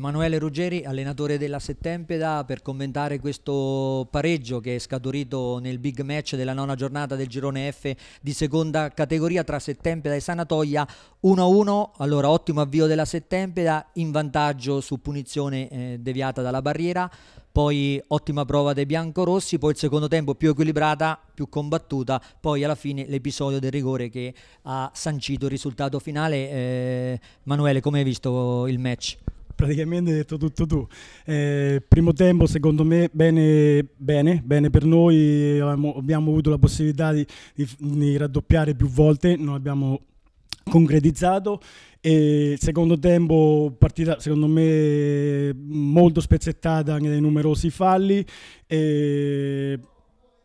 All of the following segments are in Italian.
Emanuele Ruggeri, allenatore della Settempeda, per commentare questo pareggio che è scaturito nel big match della nona giornata del girone F di seconda categoria tra Settempeda e Sanatoia 1-1. Allora, ottimo avvio della Settempeda, in vantaggio su punizione eh, deviata dalla barriera, poi ottima prova dei biancorossi, poi il secondo tempo più equilibrata, più combattuta, poi alla fine l'episodio del rigore che ha sancito il risultato finale. Eh, come hai visto il match? praticamente detto tutto tu. Eh, primo tempo, secondo me, bene, bene, bene per noi. Abbiamo, abbiamo avuto la possibilità di, di, di raddoppiare più volte, non abbiamo concretizzato e secondo tempo partita secondo me molto spezzettata anche dai numerosi falli e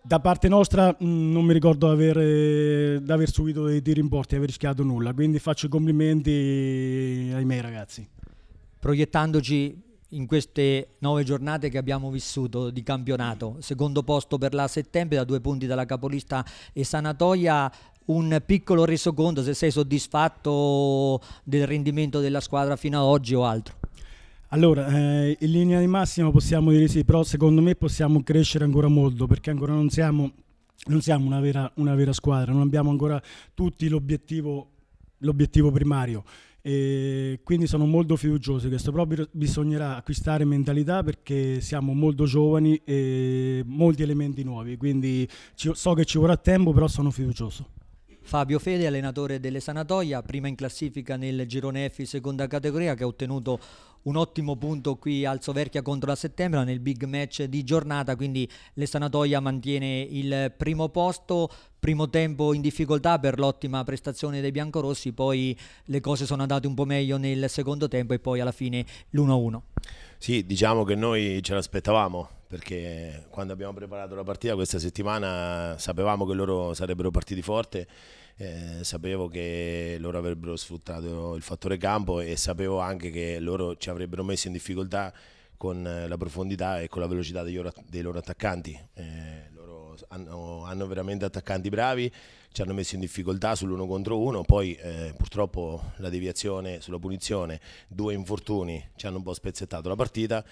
da parte nostra mm, non mi ricordo di aver, subito dei tiri in porti, aver rischiato nulla, quindi faccio i complimenti ai miei ragazzi proiettandoci in queste nove giornate che abbiamo vissuto di campionato. Secondo posto per la settembre, da due punti dalla capolista e Sanatoia. Un piccolo resoconto se sei soddisfatto del rendimento della squadra fino ad oggi o altro. Allora, eh, in linea di massima possiamo dire sì, però secondo me possiamo crescere ancora molto perché ancora non siamo, non siamo una, vera, una vera squadra, non abbiamo ancora tutti l'obiettivo primario. E quindi sono molto fiducioso questo proprio bisognerà acquistare mentalità perché siamo molto giovani e molti elementi nuovi, quindi ci, so che ci vorrà tempo, però sono fiducioso. Fabio Fede, allenatore delle Sanatoia, prima in classifica nel girone F seconda categoria che ha ottenuto un ottimo punto qui al Soverchia contro la Settembra nel big match di giornata, quindi l'Estanatoia mantiene il primo posto, primo tempo in difficoltà per l'ottima prestazione dei biancorossi, poi le cose sono andate un po' meglio nel secondo tempo e poi alla fine l'1-1. Sì, diciamo che noi ce l'aspettavamo perché quando abbiamo preparato la partita questa settimana sapevamo che loro sarebbero partiti forte, eh, sapevo che loro avrebbero sfruttato il fattore campo e sapevo anche che loro ci avrebbero messo in difficoltà con eh, la profondità e con la velocità dei loro, dei loro attaccanti. Eh, loro hanno, hanno, veramente attaccanti bravi, ci hanno messo in difficoltà sull'uno contro uno, poi eh, purtroppo la deviazione sulla punizione, due infortuni ci hanno un po' spezzettato la partita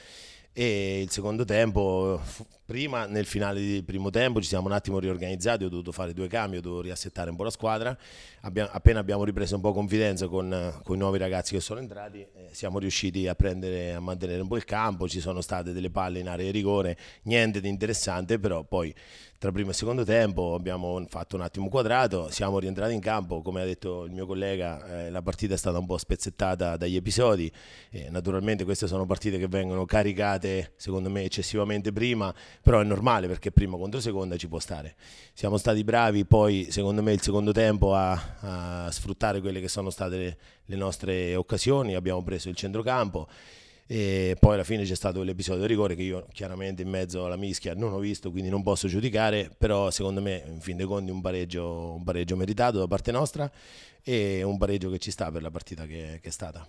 e il secondo tempo, prima nel finale del primo tempo ci siamo un attimo riorganizzati, ho dovuto fare due cambi, ho dovuto riassettare un po' la squadra, abbiamo, appena abbiamo ripreso un po' confidenza con, con, i nuovi ragazzi che sono entrati, eh, siamo riusciti a, prendere, a mantenere un po' il campo, ci sono state delle palle in area di rigore, niente di interessante, però poi tra primo e secondo tempo abbiamo fatto un attimo quadrato, siamo rientrati in campo, come ha detto il mio collega eh, la partita è stata un po' spezzettata dagli episodi, eh, naturalmente queste sono partite che vengono caricate giocate secondo me eccessivamente prima, però è normale perché prima contro seconda ci può stare. Siamo stati bravi poi secondo me il secondo tempo a, a sfruttare quelle che sono state le, le nostre occasioni, abbiamo preso il centrocampo. E poi alla fine c'è stato l'episodio di rigore che io chiaramente in mezzo alla mischia non ho visto, quindi non posso giudicare, però secondo me in fin dei conti un pareggio, un pareggio meritato da parte nostra e un pareggio che ci sta per la partita che, che è stata.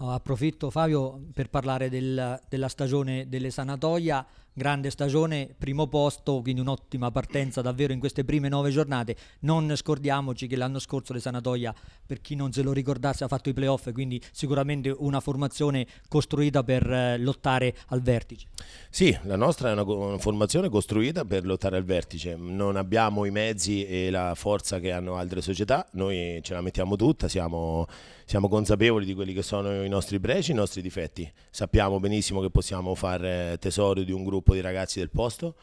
Oh, approfitto Fabio per parlare del, della stagione delle Sanatoia, grande stagione, primo posto, quindi un'ottima partenza davvero in queste prime nove giornate. Non scordiamoci che l'anno scorso le Sanatoia, per chi non se lo ricordasse, ha fatto i playoff, quindi sicuramente una formazione costruita per eh, lottare al vertice. Sì, la nostra è una, formazione costruita per lottare al vertice, non abbiamo i mezzi e la forza che hanno altre società, noi ce la mettiamo tutta, siamo, siamo consapevoli di quelli che sono i nostri pregi, i nostri difetti, sappiamo benissimo che possiamo fare eh, tesoro di un gruppo di ragazzi del posto.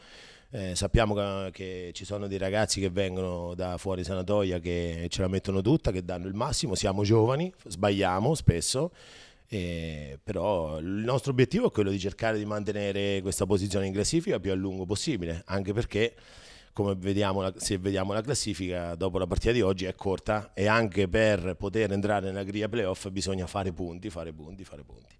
Eh, sappiamo che, ci sono dei ragazzi che vengono da fuori sanatoia che ce la mettono tutta, che danno il massimo, siamo giovani, sbagliamo spesso, eh, però il nostro obiettivo è quello di cercare di mantenere questa posizione in classifica più a lungo possibile, anche perché come vediamo, se vediamo la classifica dopo la partita di oggi è corta e anche per poter entrare nella griglia playoff bisogna fare punti, fare punti, fare punti.